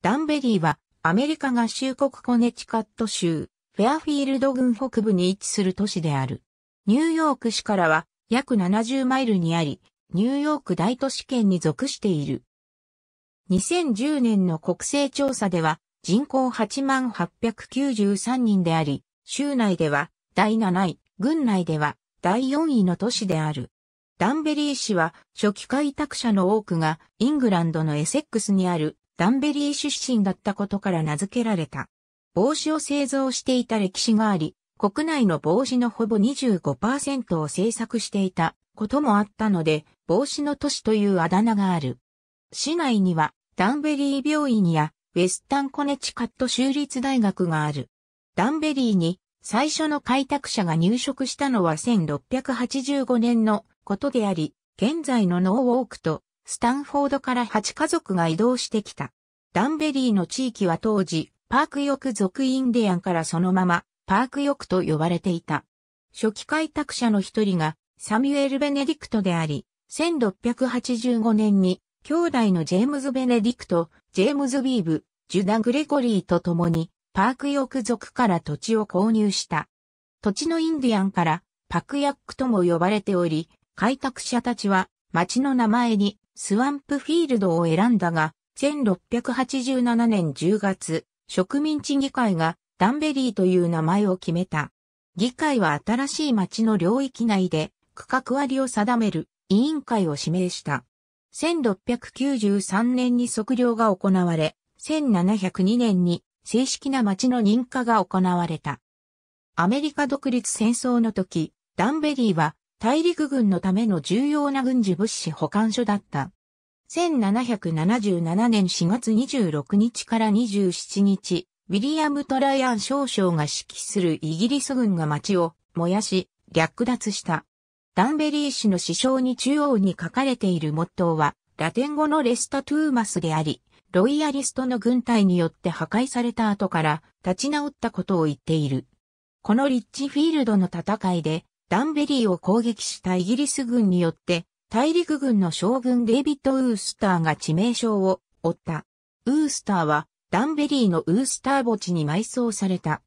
ダンベリーはアメリカ合衆国コネチカット州、フェアフィールド郡北部に位置する都市である。ニューヨーク市からは約70マイルにあり、ニューヨーク大都市圏に属している。2010年の国勢調査では人口8万893人であり、州内では第7位、郡内では第4位の都市である。ダンベリー市は初期開拓者の多くがイングランドのエセックスにあるダンベリー出身だったことから名付けられた。帽子を製造していた歴史があり、国内の帽子のほぼ25%を製作していたこともあったので、帽子の都市というあだ名がある。市内にはダンベリー病院やウェスタンコネチカット州立大学がある。ダンベリーに最初の開拓者が入植したのは1685年のことであり、現在のノーウォークとスタンフォードから8家族が移動してきた。ダンベリーの地域は当時、パーク翼族インディアンからそのまま、パーク翼と呼ばれていた。初期開拓者の一人が、サミュエル・ベネディクトであり、1685年に、兄弟のジェームズ・ベネディクト、ジェームズ・ビーブ、ジュダ・グレゴリーと共に、パーク翼族から土地を購入した。土地のインディアンから、パクヤックとも呼ばれており、開拓者たちは、町の名前に、スワンプフィールドを選んだが、1687年10月、植民地議会がダンベリーという名前を決めた。議会は新しい町の領域内で区画割を定める委員会を指名した。1693年に測量が行われ、1702年に正式な町の認可が行われた。アメリカ独立戦争の時、ダンベリーは大陸軍のための重要な軍事物資保管所だった。1777年4月26日から27日、ウィリアム・トライアン少将が指揮するイギリス軍が町を燃やし、略奪した。ダンベリー氏の師匠に中央に書かれているモットーは、ラテン語のレスタトゥーマスであり、ロイヤリストの軍隊によって破壊された後から立ち直ったことを言っている。このリッチフィールドの戦いで、ダンベリーを攻撃したイギリス軍によって、大陸軍の将軍デイビッド・ウースターが致命傷を負った。ウースターは、ダンベリーのウースター墓地に埋葬された。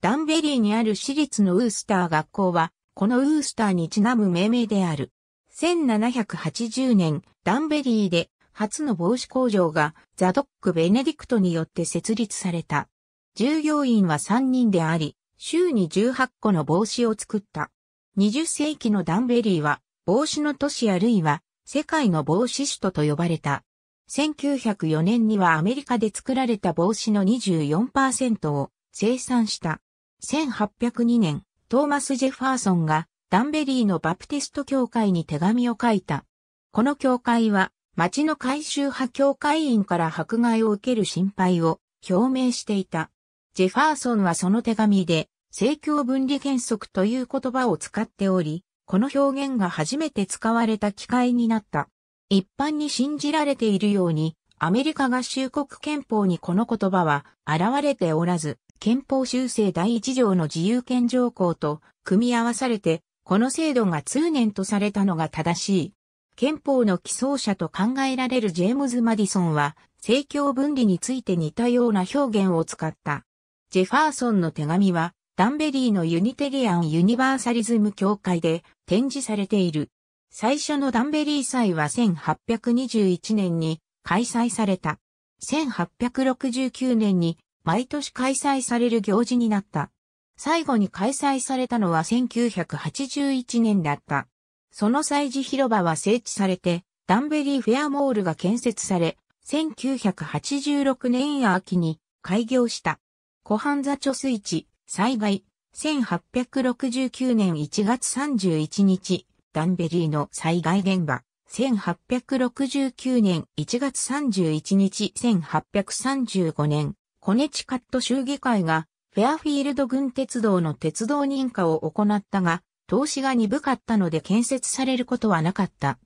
ダンベリーにある私立のウースター学校は、このウースターにちなむ命名である。1780年、ダンベリーで初の帽子工場がザドック・ベネディクトによって設立された。従業員は3人であり、週に18個の帽子を作った。20世紀のダンベリーは、帽子の都市あるいは、世界の帽子首都と呼ばれた。1904年にはアメリカで作られた帽子の24%を生産した。1802年、トーマス・ジェファーソンがダンベリーのバプテスト教会に手紙を書いた。この教会は、町の改修派教会員から迫害を受ける心配を表明していた。ジェファーソンはその手紙で、政教分離原則という言葉を使っており、この表現が初めて使われた機会になった。一般に信じられているように、アメリカ合衆国憲法にこの言葉は現れておらず、憲法修正第一条の自由権条項と組み合わされて、この制度が通念とされたのが正しい。憲法の起草者と考えられるジェームズ・マディソンは、政教分離について似たような表現を使った。ジェファーソンの手紙は、ダンベリーのユニテリアン・ユニバーサリズム協会で展示されている。最初のダンベリー祭は1821年に開催された。1869年に毎年開催される行事になった。最後に開催されたのは1981年だった。その祭事広場は整地されて、ダンベリーフェアモールが建設され、1986年秋に開業した。湖畔座貯水池、災害、1869年1月31日、ダンベリーの災害現場、1869年1月31日、1835年、コネチカット州議会が、フェアフィールド軍鉄道の鉄道認可を行ったが、投資が鈍かったので建設されることはなかった。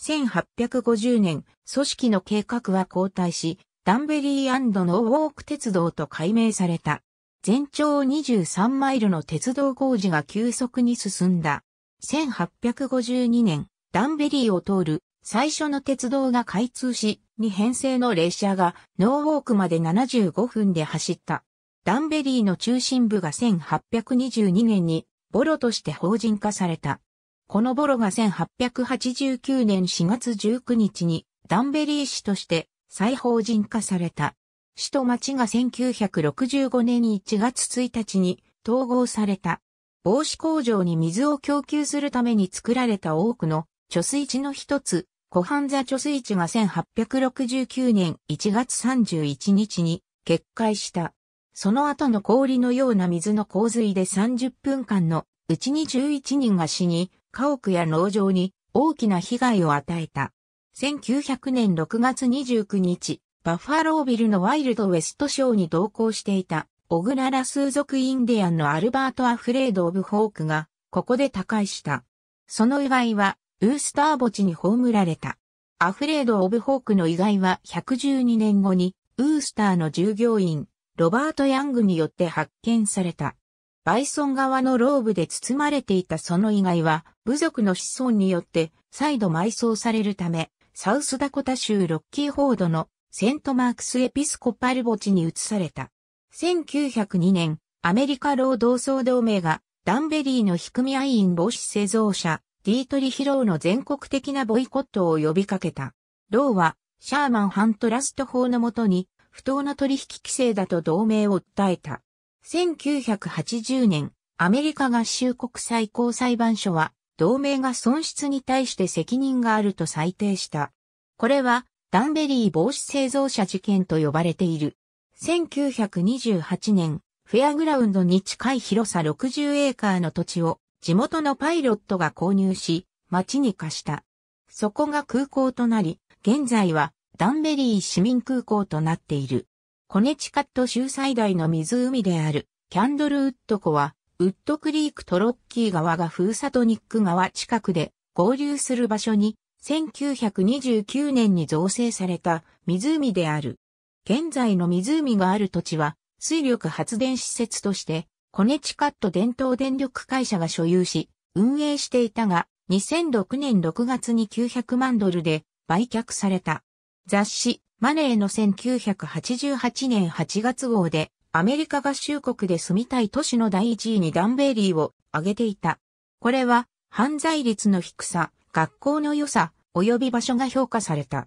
1850年、組織の計画は後退し、ダンベリーノーウォーク鉄道と改名された。全長23マイルの鉄道工事が急速に進んだ。1852年、ダンベリーを通る最初の鉄道が開通し、2編成の列車がノーウォークまで75分で走った。ダンベリーの中心部が1822年にボロとして法人化された。このボロが1889年4月19日にダンベリー市として再法人化された。市と町が1965年1月1日に統合された。帽子工場に水を供給するために作られた多くの貯水池の一つ、湖畔座貯水池が1869年1月31日に決壊した。その後の氷のような水の洪水で30分間のうちに11人が死に、家屋や農場に大きな被害を与えた。1900年6月29日、バッファロービルのワイルドウェストショーに同行していた、オグララ数族インディアンのアルバート・アフレード・オブ・ホークが、ここで他界した。その祝いは、ウースター墓地に葬られた。アフレード・オブ・ホークの意外は112年後に、ウースターの従業員、ロバート・ヤングによって発見された。バイソン側のローブで包まれていたその意外は、部族の子孫によって再度埋葬されるため、サウスダコタ州ロッキーホードのセントマークスエピスコパル墓地に移された。1902年、アメリカ労働総同盟がダンベリーの非組合員母子製造者、ディートリヒローの全国的なボイコットを呼びかけた。ローは、シャーマン・ハントラスト法のもとに、不当な取引規制だと同盟を訴えた。1980年、アメリカ合衆国最高裁判所は、同盟が損失に対して責任があると裁定した。これは、ダンベリー防止製造者事件と呼ばれている。1928年、フェアグラウンドに近い広さ60エーカーの土地を地元のパイロットが購入し、町に貸した。そこが空港となり、現在はダンベリー市民空港となっている。コネチカット州最大の湖であるキャンドルウッド湖は、ウッドクリークトロッキー川がフーサトニック川近くで合流する場所に1929年に造成された湖である。現在の湖がある土地は水力発電施設としてコネチカット伝統電力会社が所有し運営していたが2006年6月に900万ドルで売却された。雑誌マネーの1988年8月号でアメリカ合衆国で住みたい都市の第一位にダンベリーを挙げていた。これは犯罪率の低さ、学校の良さ及び場所が評価された。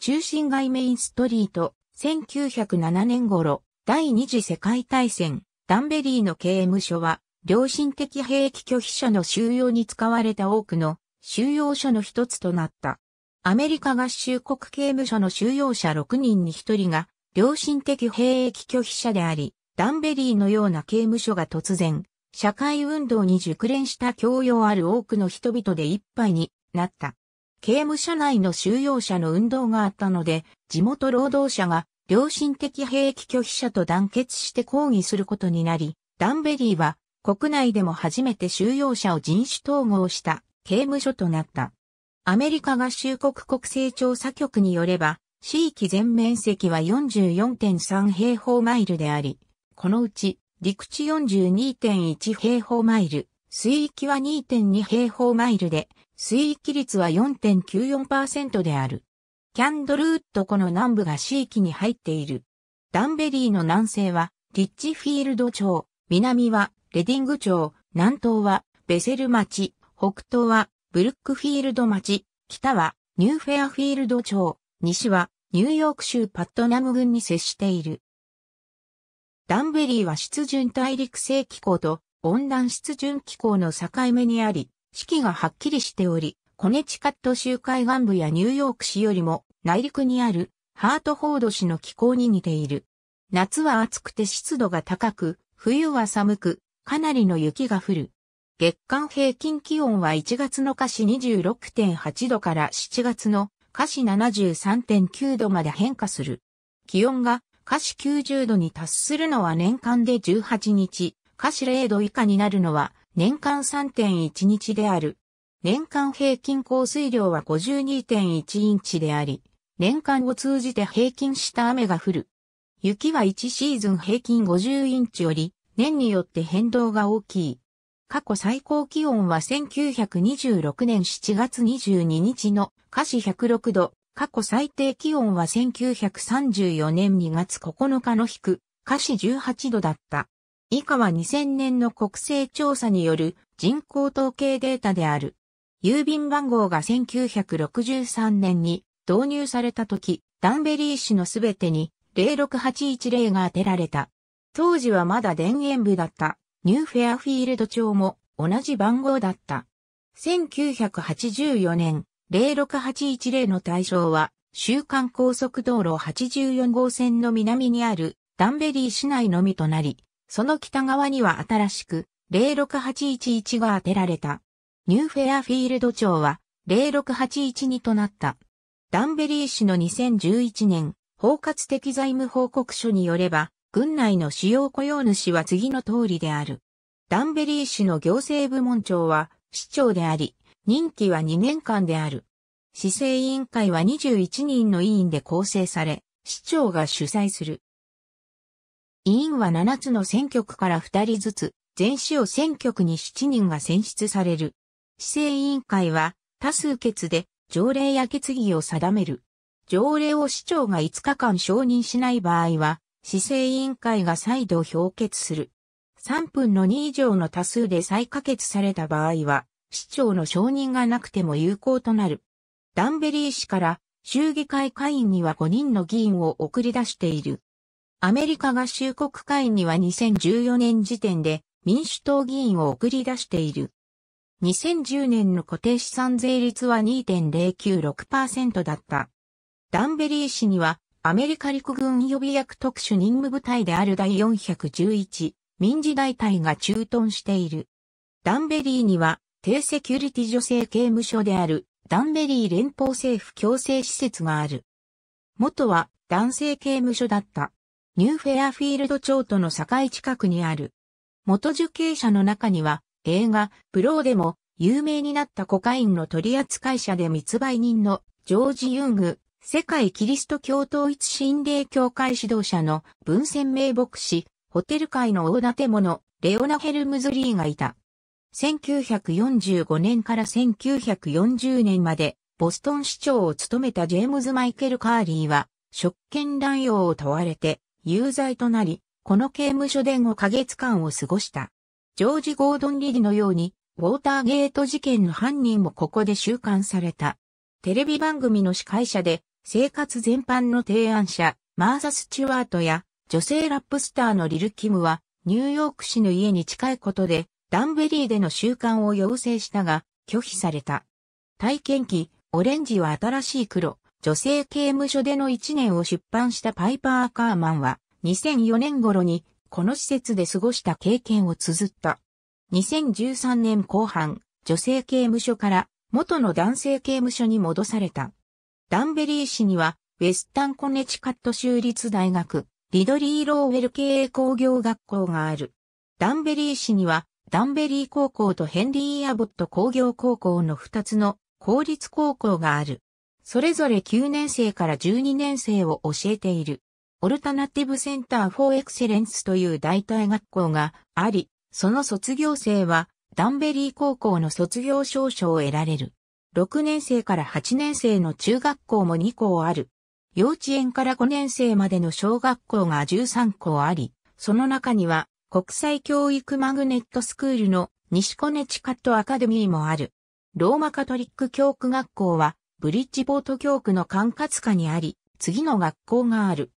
中心街メインストリート、1907年頃、第二次世界大戦、ダンベリーの刑務所は、良心的兵役拒否者の収容に使われた多くの収容所の一つとなった。アメリカ合衆国刑務所の収容者6人に1人が良心的兵役拒否者であり、ダンベリーのような刑務所が突然、社会運動に熟練した教養ある多くの人々で一杯になった。刑務所内の収容者の運動があったので、地元労働者が良心的兵役拒否者と団結して抗議することになり、ダンベリーは国内でも初めて収容者を人種統合した刑務所となった。アメリカ合衆国国勢調査局によれば、地域全面積は44.3平方マイルであり、このうち陸地42.1平方マイル、水域は2.2平方マイルで、水域率は4.94%である。キャンドルウッド湖の南部が地域に入っている。ダンベリーの南西はリッチフィールド町、南はレディング町、南東はベセル町、北東はブルックフィールド町、北はニューフェアフィールド町、西はニューヨーク州パットナム郡に接している。ダンベリーは湿潤大陸性気候と温暖湿潤気候の境目にあり、四季がはっきりしており、コネチカット州海岸部やニューヨーク市よりも内陸にあるハートフォード市の気候に似ている。夏は暑くて湿度が高く、冬は寒く、かなりの雪が降る。月間平均気温は1月の華氏26.8度から7月の華氏73.9度まで変化する。気温が華氏90度に達するのは年間で18日、華氏0度以下になるのは年間3.1日である。年間平均降水量は52.1インチであり、年間を通じて平均した雨が降る。雪は1シーズン平均50インチより、年によって変動が大きい。過去最高気温は1926年7月22日の華氏106度、過去最低気温は1934年2月9日の引く、華氏18度だった。以下は2000年の国勢調査による人口統計データである。郵便番号が1963年に導入された時、ダンベリー市のすべてに06810が当てられた。当時はまだ田園部だったニューフェアフィールド町も同じ番号だった。1984年、06810の対象は、週間高速道路84号線の南にあるダンベリー市内のみとなり、その北側には新しく、06811が当てられた。ニューフェアフィールド町は、06812となった。ダンベリー氏の2011年、包括的財務報告書によれば、軍内の主要雇用主は次の通りである。ダンベリー氏の行政部門長は、市長であり、任期は2年間である。市政委員会は21人の委員で構成され、市長が主催する。委員は7つの選挙区から2人ずつ、全市を選挙区に7人が選出される。市政委員会は多数決で条例や決議を定める。条例を市長が5日間承認しない場合は、市政委員会が再度評決する。3分の2以上の多数で再可決された場合は、市長の承認がなくても有効となる。ダンベリー市から、州議会会員には5人の議員を送り出している。アメリカ合衆国会には2014年時点で民主党議員を送り出している。2010年の固定資産税率は2.096%だった。ダンベリー氏にはアメリカ陸軍予備役特殊任務部隊である第411民事大隊が駐屯している。ダンベリーには低セキュリティ女性刑務所であるダンベリー連邦政府強制施設がある。元は男性刑務所だった。ニューフェアフィールド町との境近くにある。元受刑者の中には、映画、ブローでも、有名になったコカインの取扱者で密売人のジョージ・ユング、世界キリスト教統一心霊協会指導者の文鮮明牧師、ホテル界の大建物、レオナ・ヘルムズリーがいた。1945年から1940年まで、ボストン市長を務めたジェームズ・マイケル・カーリーは、職権乱用を問われて、有罪となり、この刑務所で5ヶ月間を過ごした。ジョージ・ゴードン・リリのように、ウォーターゲート事件の犯人もここで収監された。テレビ番組の司会者で、生活全般の提案者、マーサ・スチュワートや、女性ラップスターのリル・キムは、ニューヨーク市の家に近いことで、ダンベリーでの収監を要請したが、拒否された。体験記、オレンジは新しい黒、女性刑務所での1年を出版したパイパー・カーマンは、2004年頃に、この施設で過ごした経験を綴った。2013年後半、女性刑務所から元の男性刑務所に戻された。ダンベリー氏には、ウェスタンコネチカット州立大学、リドリー・ローウェル経営工業学校がある。ダンベリー市には、ダンベリー高校とヘンリー・アボット工業高校の2つの公立高校がある。それぞれ9年生から12年生を教えている。オルタナティブセンターフォーエクセレンスという代替学校があり、その卒業生はダンベリー高校の卒業証書を得られる。6年生から8年生の中学校も2校ある。幼稚園から5年生までの小学校が13校あり、その中には国際教育マグネットスクールの西コネチカットアカデミーもある。ローマカトリック教区学校はブリッジボート教区の管轄下にあり、次の学校がある。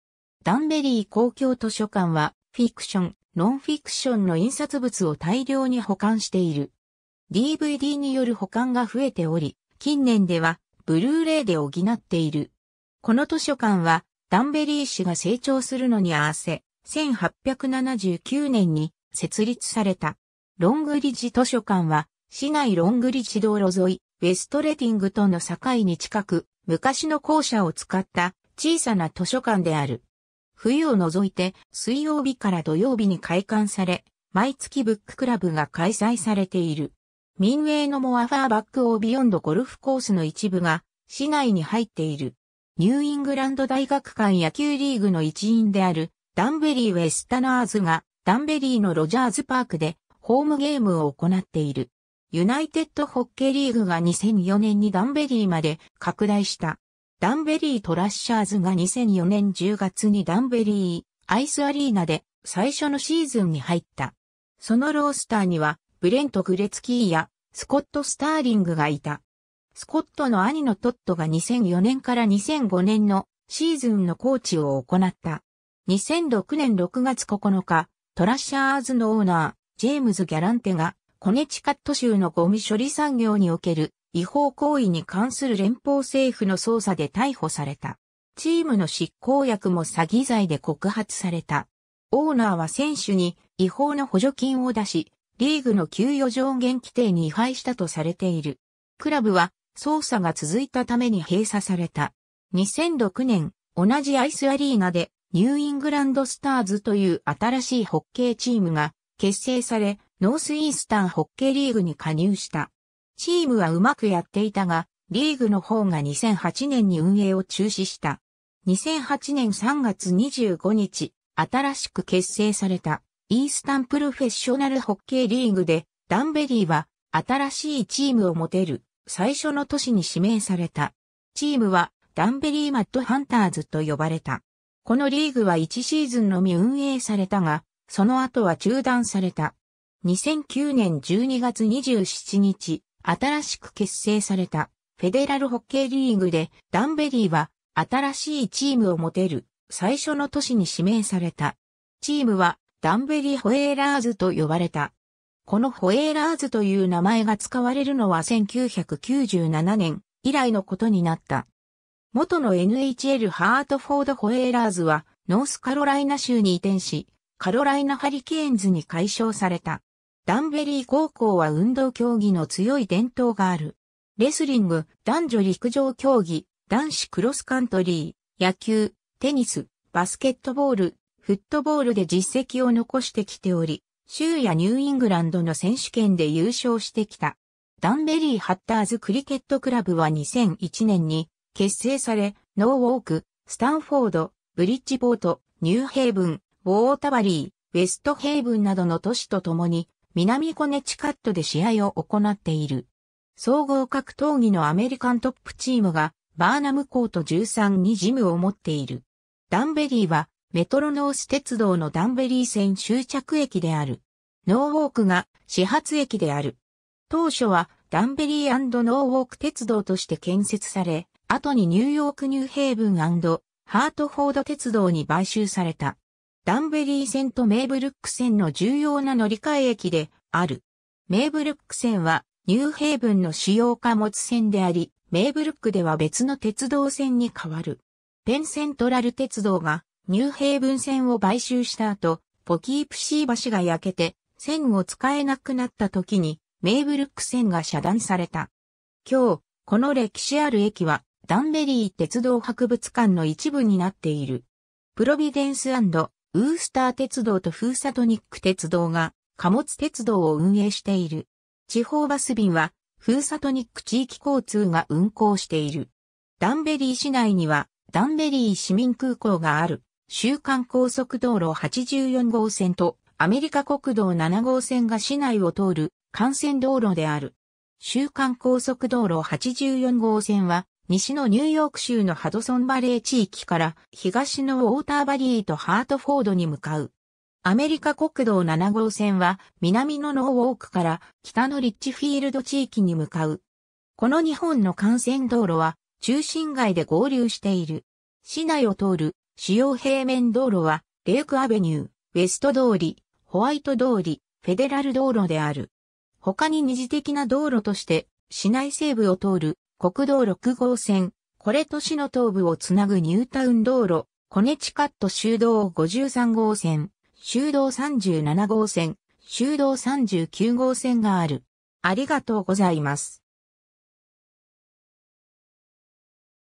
ダンベリー公共図書館は、フィクション、ノンフィクションの印刷物を大量に保管している。DVD による保管が増えており、近年では、ブルーレイで補っている。この図書館は、ダンベリー氏が成長するのに合わせ、1879年に設立された。ロングリッジ図書館は、市内ロングリッジ道路沿い、ウェストレティングとの境に近く、昔の校舎を使った小さな図書館である。冬を除いて水曜日から土曜日に開館され、毎月ブッククラブが開催されている。民営のモアファーバックオービヨンドゴルフコースの一部が市内に入っている。ニューイングランド大学館野球リーグの一員であるダンベリーウェスタナーズがダンベリーのロジャーズパークでホームゲームを行っている。ユナイテッドホッケーリーグが2004年にダンベリーまで拡大した。ダンベリートラッシャーズが2004年10月にダンベリーアイスアリーナで最初のシーズンに入った。そのロースターにはブレント・グレツキーやスコット・スターリングがいた。スコットの兄のトットが2004年から2005年のシーズンのコーチを行った。2006年6月9日、トラッシャーズのオーナー、ジェームズ・ギャランテがコネチカット州のゴミ処理産業における違法行為に関する連邦政府の捜査で逮捕された。チームの執行役も詐欺罪で告発された。オーナーは選手に違法の補助金を出し、リーグの給与上限規定に違反したとされている。クラブは捜査が続いたために閉鎖された。2006年、同じアイスアリーナでニューイングランドスターズという新しいホッケーチームが結成され、ノースイースタンホッケーリーグに加入した。チームはうまくやっていたが、リーグの方が2008年に運営を中止した。2008年3月25日、新しく結成されたイースタンプロフェッショナルホッケーリーグで、ダンベリーは新しいチームを持てる最初の都市に指名された。チームはダンベリーマッドハンターズと呼ばれた。このリーグは1シーズンのみ運営されたが、その後は中断された。2009年12月27日、新しく結成されたフェデラルホッケーリーグでダンベリーは新しいチームを持てる最初の都市に指名された。チームはダンベリーホエーラーズと呼ばれた。このホエーラーズという名前が使われるのは1997年以来のことになった。元の NHL ハートフォードホエーラーズはノースカロライナ州に移転し、カロライナハリケーンズに解消された。ダンベリー高校は運動競技の強い伝統がある。レスリング、男女陸上競技、男子クロスカントリー、野球、テニス、バスケットボール、フットボールで実績を残してきており、州やニューイングランドの選手権で優勝してきた。ダンベリー・ハッターズ・クリケットクラブは2001年に結成され、ノーウォーク、スタンフォード、ブリッジボート、ニューヘイブン、ウォータバリー、ウェストヘイブンなどの都市とともに南コネチカットで試合を行っている。総合格闘技のアメリカントップチームがバーナムコート13にジムを持っている。ダンベリーはメトロノース鉄道のダンベリー線終着駅である。ノーウォークが始発駅である。当初はダンベリーノーウォーク鉄道として建設され、後にニューヨークニューヘイブンハートフォード鉄道に買収された。ダンベリー線とメイブルック線の重要な乗り換え駅である。メイブルック線はニューヘイブンの主要貨物線であり、メイブルックでは別の鉄道線に変わる。ペンセントラル鉄道がニューヘイブン線を買収した後、ポキープシー橋が焼けて線を使えなくなった時にメイブルック線が遮断された。今日、この歴史ある駅はダンベリー鉄道博物館の一部になっている。プロビデンスウースター鉄道とフーサトニック鉄道が貨物鉄道を運営している。地方バス便はフーサトニック地域交通が運行している。ダンベリー市内にはダンベリー市民空港がある。週間高速道路84号線とアメリカ国道7号線が市内を通る幹線道路である。週間高速道路84号線は西のニューヨーク州のハドソンバレー地域から東のウォーターバリーとハートフォードに向かう。アメリカ国道7号線は南のノーウォークから北のリッチフィールド地域に向かう。この日本の幹線道路は中心街で合流している。市内を通る主要平面道路はレイクアベニュー、ウェスト通り、ホワイト通り、フェデラル道路である。他に二次的な道路として市内西部を通る国道6号線、これ都市の東部をつなぐニュータウン道路、コネチカット州道53号線、州道37号線、州道39号線がある。ありがとうございます。